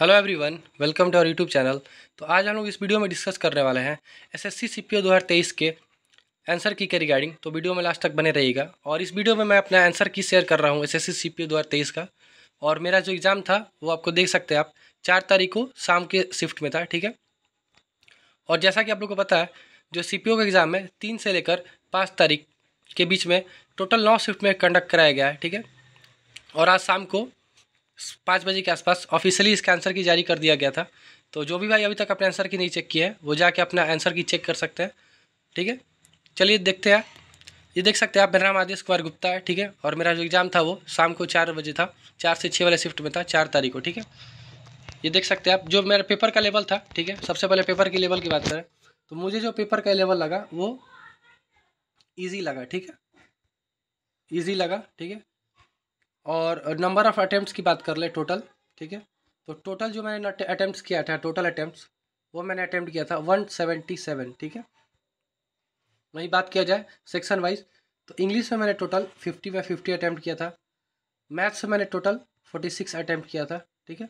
hello everyone welcome to our YouTube channel तो आज हम लोग इस वीडियो में डिस्कस करने वाले हैं एसएससी सीपीओ 2023 के आंसर की के रिगार्डिंग तो वीडियो में लास्ट तक बने रहिएगा और इस वीडियो में मैं अपना आंसर की शेयर कर रहा हूँ एसएससी सीपीओ 2023 का और मेरा जो एग्ज़ाम था वो आपको देख सकते हैं आप चार तारीख को शाम के शिफ्ट में था ठीक है और जैसा कि आप लोग को पता है जो सी का एग्ज़ाम है तीन से लेकर पाँच तारीख के बीच में टोटल नौ शिफ्ट में कंडक्ट कराया गया है ठीक है और आज शाम को पाँच बजे के आसपास ऑफिशियली इसका आंसर की जारी कर दिया गया था तो जो भी भाई अभी तक अपने आंसर की नहीं चेक किया है वो जाके अपना आंसर की चेक कर सकते हैं ठीक है चलिए देखते हैं ये देख सकते हैं आप मेरा नाम आदेश कुमार गुप्ता है ठीक है और मेरा जो एग्ज़ाम था वो शाम को चार बजे था चार से छः वाले शिफ्ट में था चार तारीख को ठीक है ये देख सकते हैं आप जो मेरा पेपर का लेवल था ठीक है सबसे पहले पेपर के लेवल की बात करें तो मुझे जो पेपर का लेवल लगा वो ईजी लगा ठीक है ईजी लगा ठीक है और नंबर ऑफ़ अटैम्प्ट की बात कर ले टोटल ठीक है तो टोटल जो मैंने अटैम्प्ट किया था टोटल अटैम्प्ट वो मैंने अटैम्प्ट किया था वन सेवेंटी सेवन ठीक है वहीं बात किया जाए सेक्शन वाइज तो इंग्लिश में मैंने total fifty by fifty attempt किया था मैथ्स में मैंने टोटल फोर्टी सिक्स अटैम्प्ट किया था ठीक है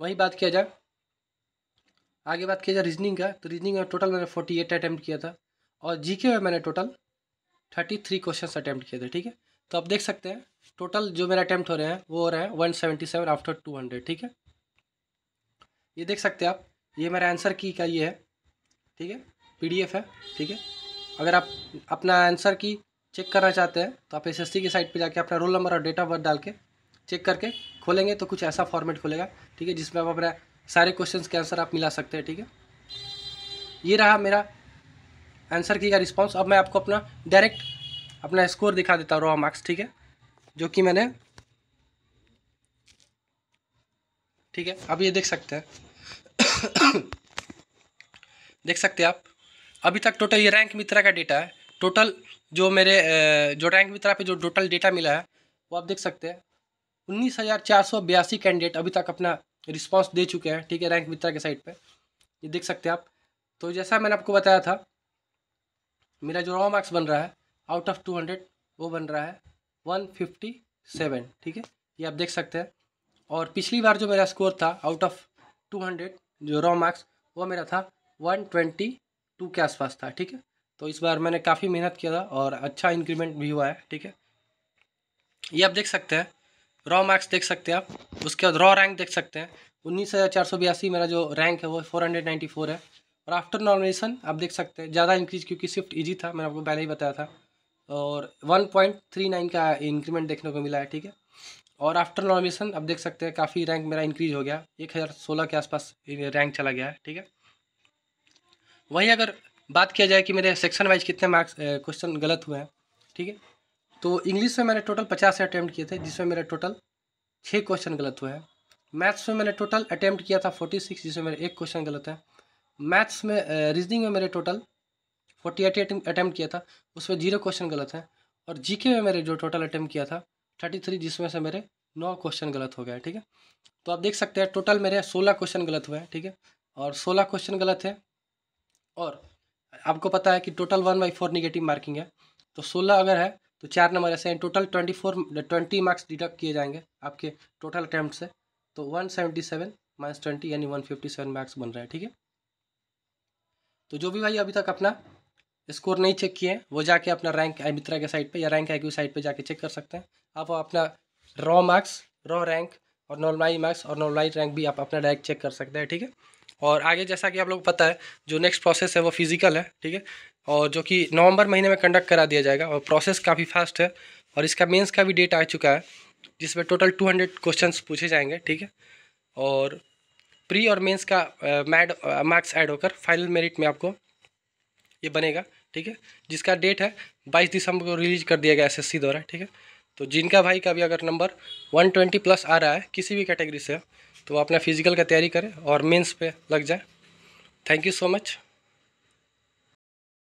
वहीं बात किया जाए आगे बात किया जाए रीजनिंग का तो रीजनिंग में टोटल मैंने फोर्टी एट अटैम्प्ट किया था और जीके में मैंने total thirty three question attempt किए थे ठीक है तो आप देख सकते हैं टोटल जो मेरा अटैम्प्ट हो रहे हैं वो हो रहे हैं one seventy seven after two hundred ठीक है ये देख सकते हैं आप ये मेरा आंसर की का ये है ठीक है पीडीएफ है ठीक है अगर आप अपना आंसर की चेक करना चाहते हैं तो आप एसएससी की साइट पे जाके अपना रोल नंबर और डेट ऑफ बर्थ डाल के चेक करके खोलेंगे तो कुछ ऐसा फॉर्मेट खोलेगा ठीक है जिसमें आप अपना सारे क्वेश्चन के आंसर आप मिला सकते हैं ठीक है ये रहा मेरा आंसर की का रिस्पॉन्स अब मैं आपको अपना डायरेक्ट अपना स्कोर दिखा देता हूँ रॉ मार्क्स ठीक है जो कि मैंने ठीक है अब ये देख सकते हैं देख सकते हैं आप अभी तक टोटल ये रैंक मित्रा का डेटा है टोटल जो मेरे जो रैंक मित्रा पे जो टोटल डेटा मिला है वो आप देख सकते हैं उन्नीस हज़ार चार सौ बयासी कैंडिडेट अभी तक अपना रिस्पांस दे चुके हैं ठीक है रैंक मित्रा के साइड पे ये देख सकते हैं आप तो जैसा मैंने आपको बताया था मेरा जो रॉ मार्क्स बन रहा है आउट ऑफ टू हंड्रेड वो बन रहा है वन फिफ्टी सेवन ठीक है ये आप देख सकते हैं और पिछली बार जो मेरा स्कोर था आउट ऑफ टू हंड्रेड जो रॉ मार्क्स वो मेरा था वन ट्वेंटी टू के आसपास था ठीक है तो इस बार मैंने काफ़ी मेहनत किया था और अच्छा इंक्रीमेंट भी हुआ है ठीक है ये आप देख सकते हैं रॉ मार्क्स देख सकते हैं आप उसके बाद रॉ रैंक देख सकते हैं उन्नीस हज़ार चार सौ बयासी मेरा जो रैंक है वो फोर हंड्रेड नाइन्टी फोर है और आफ्टर नॉमिनेशन आप देख सकते हैं ज़्यादा इंक्रीज क्योंकि शिफ्ट ईजी था मैंने आपको पहले ही बताया था और 1.39 का इंक्रीमेंट देखने को मिला है ठीक है और आफ्टर नॉमिनेशन अब देख सकते हैं काफ़ी रैंक मेरा इंक्रीज हो गया एक हज़ार सोलह के आसपास रैंक चला गया है ठीक है वहीं अगर बात किया जाए कि मेरे सेक्शन वाइज कितने मार्क्स क्वेश्चन गलत हुए हैं ठीक है तो इंग्लिश में मैंने टोटल पचास अटैम्प्ट किए थे जिसमें मेरे टोटल छः क्वेश्चन गलत हुए हैं मैथ्स में मैंने टोटल अटैम्प्ट किया था फोर्टी सिक्स जिसमें मेरे एक क्वेश्चन गलत है मैथ्स में रीजनिंग में मेरे टोटल फोर्टी एट अटैम्प्ट किया था उसमें जीरो क्वेश्चन गलत है और जी में मेरे जो टोटल अटैम्प्ट किया था थर्टी थ्री जिसमें से मेरे नौ क्वेश्चन गलत हो गया ठीक है तो आप देख सकते हैं टोटल मेरे सोलह क्वेश्चन गलत हुए हैं ठीक है और सोलह क्वेश्चन गलत है और आपको पता है कि total one by four negative marking है तो सोलह अगर है तो चार नंबर ऐसे हैं total twenty four twenty marks deduct किए जाएंगे आपके टोटल अटैम्प्ट से तो one seventy seven minus twenty यानी वन फिफ्टी सेवन मार्क्स बन रहा है ठीक है तो जो भी भाई अभी तक अपना स्कोर नहीं चेक किए वो जाके अपना रैंक आई मित्रा के साइट पे या रैंक आई क्यू साइट पे जाके चेक कर सकते हैं आप अपना रॉ मार्क्स रॉ रैंक और नॉर्मलाई मार्क्स और नॉर्मलाइज रैंक भी आप अपना डायरेक्ट चेक कर सकते हैं ठीक है और आगे जैसा कि आप लोग पता है जो नेक्स्ट प्रोसेस है वो फिजिकल है ठीक है और जो कि नवंबर महीने में कंडक्ट करा दिया जाएगा और प्रोसेस काफ़ी फास्ट है और इसका मेंस का भी डेट आ चुका है जिसमें टोटल 200 क्वेश्चंस पूछे जाएंगे ठीक है और प्री और मेंस का मैड मार्क्स ऐड होकर फाइनल मेरिट में आपको ये बनेगा ठीक है जिसका डेट है बाईस दिसंबर को रिलीज कर दिया गया एसएससी द्वारा ठीक है तो जिनका भाई का भी अगर नंबर 120 प्लस आ रहा है किसी भी कैटेगरी से तो अपना फिजिकल का तैयारी करें और मेंस पे लग जाए थैंक यू सो मच